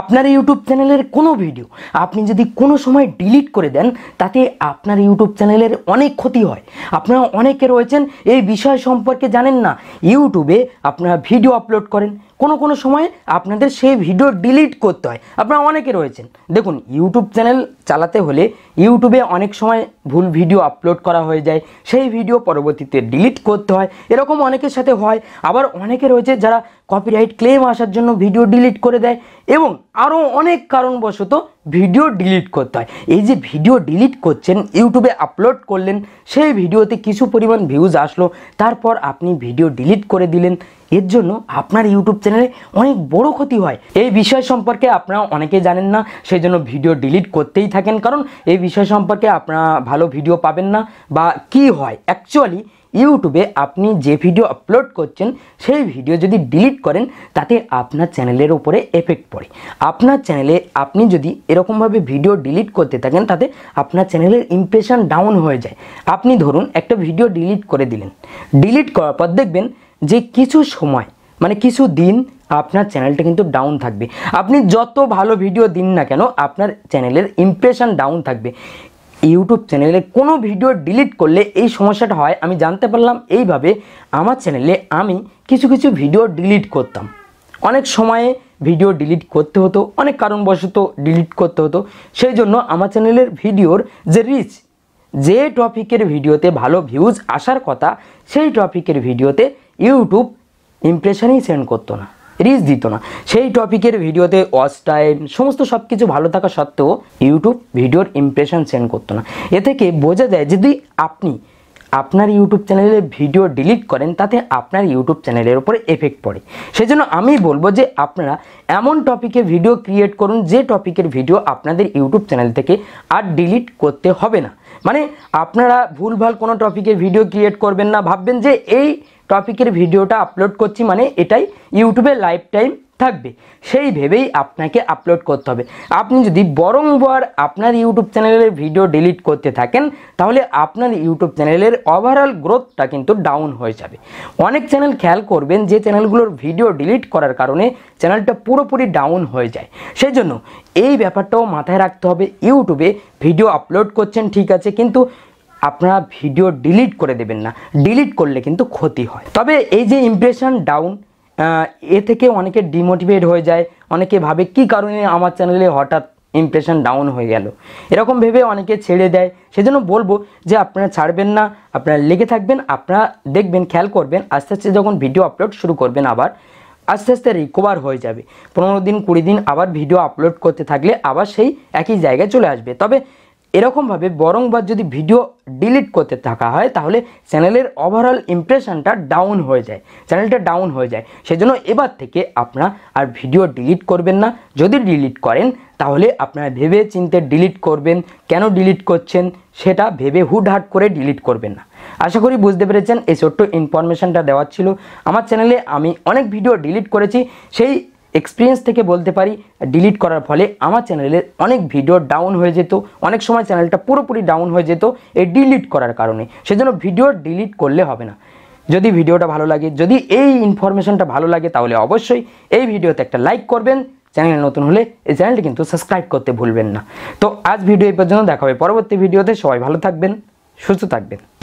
আপনার ইউটিউব চ্যানেলের কোনো ভিডিও আপনি যদি কোনো সময় ডিলিট করে দেন তাতে আপনার ইউটিউব চ্যানেলের অনেক ক্ষতি হয় আপনারা অনেকে রয়েছেন এই বিষয় সম্পর্কে জানেন না ইউটিউবে আপনারা ভিডিও আপলোড করেন কোনো কোনো সময় আপনাদের সেই ভিডিও ডিলিট করতে হয় আপনারা অনেকে রয়েছেন দেখুন ইউটিউব চ্যানেল চালাতে হলে ইউটিউবে অনেক সময় ভুল ভিডিও আপলোড করা হয়ে যায় সেই ভিডিও পরবর্তীতে ডিলিট করতে হয় এরকম অনেকের সাথে হয় আবার অনেকে রয়েছে যারা কপিরাইট ক্লেম আসার জন্য ভিডিও ডিলিট করে দেয় এবং আরও অনেক কারণবশত ভিডিও ডিলিট করতে হয় এই যে ভিডিও ডিলিট করছেন ইউটিউবে আপলোড করলেন সেই ভিডিওতে কিছু পরিমাণ ভিউজ আসলো তারপর আপনি ভিডিও ডিলিট করে দিলেন এর জন্য আপনার ইউটিউব চ্যানেলে অনেক বড় ক্ষতি হয় এই বিষয় সম্পর্কে আপনারা অনেকে জানেন না সেই জন্য ভিডিও ডিলিট করতেই থাকেন কারণ এই বিষয় সম্পর্কে আপনারা ভালো ভিডিও পাবেন না বা কি হয় অ্যাকচুয়ালি ইউটিউবে আপনি যে ভিডিও আপলোড করছেন সেই ভিডিও যদি ডিলিট করেন তাতে আপনার চ্যানেলের ওপরে এফেক্ট পড়ে আপনার চ্যানেলে আপনি যদি এরকমভাবে ভিডিও ডিলিট করতে থাকেন তাতে আপনার চ্যানেলের ইমপ্রেশন ডাউন হয়ে যায় আপনি ধরুন একটা ভিডিও ডিলিট করে দিলেন ডিলিট করার পর দেখবেন যে কিছু সময় মানে কিছু দিন আপনার চ্যানেলটা কিন্তু ডাউন থাকবে আপনি যত ভালো ভিডিও দিন না কেন আপনার চ্যানেলের ইমপ্রেশন ডাউন থাকবে ইউটিউব চ্যানেলে কোনো ভিডিও ডিলিট করলে এই সমস্যাটা হয় আমি জানতে পারলাম এইভাবে আমার চ্যানেলে আমি কিছু কিছু ভিডিও ডিলিট করতাম অনেক সময়ে ভিডিও ডিলিট করতে হতো অনেক কারণবশত ডিলিট করতে হতো সেই জন্য আমার চ্যানেলের ভিডিওর যে রিচ যে টপিকের ভিডিওতে ভালো ভিউজ আসার কথা সেই টপিকের ভিডিওতে ইউটিউব ইমপ্রেশনই সেন্ড করতো না রিচ দিত না সেই টপিকের ভিডিওতে ওয়াচ টাইম সমস্ত সব কিছু ভালো থাকা সত্ত্বেও ইউটিউব ভিডিওর ইমপ্রেশন সেন্ড করতো না এ থেকে বোঝা যায় যদি আপনি আপনার ইউটিউব চ্যানেলে ভিডিও ডিলিট করেন তাতে আপনার ইউটিউব চ্যানেলের উপরে এফেক্ট পড়ে সেজন্য আমি বলবো যে আপনারা এমন টপিকে ভিডিও ক্রিয়েট করুন যে টপিকের ভিডিও আপনাদের ইউটিউব চ্যানেল থেকে আর ডিলিট করতে হবে না মানে আপনারা ভুলভাল কোনো টপিকের ভিডিও ক্রিয়েট করবেন না ভাববেন যে এই টপিকের ভিডিওটা আপলোড করছি মানে এটাই ইউটিউবে লাইফ টাইম থাকবে সেই ভেবেই আপনাকে আপলোড করতে হবে আপনি যদি বরংবার আপনার ইউটিউব চ্যানেলের ভিডিও ডিলিট করতে থাকেন তাহলে আপনার ইউটিউব চ্যানেলের ওভারঅল গ্রোথটা কিন্তু ডাউন হয়ে যাবে অনেক চ্যানেল খেয়াল করবেন যে চ্যানেলগুলোর ভিডিও ডিলিট করার কারণে চ্যানেলটা পুরোপুরি ডাউন হয়ে যায় সেই জন্য এই ব্যাপারটাও মাথায় রাখতে হবে ইউটিউবে ভিডিও আপলোড করছেন ঠিক আছে কিন্তু আপনারা ভিডিও ডিলিট করে দেবেন না ডিলিট করলে কিন্তু ক্ষতি হয় তবে এই যে ইমপ্রেশন ডাউন এ থেকে অনেকে ডিমোটিভেট হয়ে যায় অনেকে ভাবে কি কারণে আমার চ্যানেলে হঠাৎ ইমপ্রেশন ডাউন হয়ে গেল এরকম ভেবে অনেকে ছেড়ে দেয় সেজন্য বলবো যে আপনারা ছাড়বেন না আপনারা লেগে থাকবেন আপনারা দেখবেন খেয়াল করবেন আস্তে আস্তে যখন ভিডিও আপলোড শুরু করবেন আবার আস্তে আস্তে রিকভার হয়ে যাবে পনেরো দিন কুড়ি দিন আবার ভিডিও আপলোড করতে থাকলে আবার সেই একই জায়গায় চলে আসবে তবে এরকমভাবে বরংবার যদি ভিডিও ডিলিট করতে থাকা হয় তাহলে চ্যানেলের ওভারঅল ইমপ্রেশনটা ডাউন হয়ে যায় চ্যানেলটা ডাউন হয়ে যায় সেজন্য এবার থেকে আপনারা আর ভিডিও ডিলিট করবেন না যদি ডিলিট করেন তাহলে আপনারা ভেবে চিনতে ডিলিট করবেন কেন ডিলিট করছেন সেটা ভেবে হুটহাট করে ডিলিট করবেন না আশা করি বুঝতে পেরেছেন এই ছোট্ট ইনফরমেশানটা দেওয়ার ছিল আমার চ্যানেলে আমি অনেক ভিডিও ডিলিট করেছি সেই এক্সপিরিয়েন্স থেকে বলতে পারি ডিলিট করার ফলে আমার চ্যানেলের অনেক ভিডিও ডাউন হয়ে যেত অনেক সময় চ্যানেলটা পুরোপুরি ডাউন হয়ে যেত এই ডিলিট করার কারণে সেজন্য ভিডিও ডিলিট করলে হবে না যদি ভিডিওটা ভালো লাগে যদি এই ইনফরমেশনটা ভালো লাগে তাহলে অবশ্যই এই ভিডিওতে একটা লাইক করবেন চ্যানেল নতুন হলে এই চ্যানেলটি কিন্তু সাবস্ক্রাইব করতে ভুলবেন না তো আজ ভিডিও এই পর্যন্ত দেখা হবে পরবর্তী ভিডিওতে সবাই ভালো থাকবেন সুস্থ থাকবেন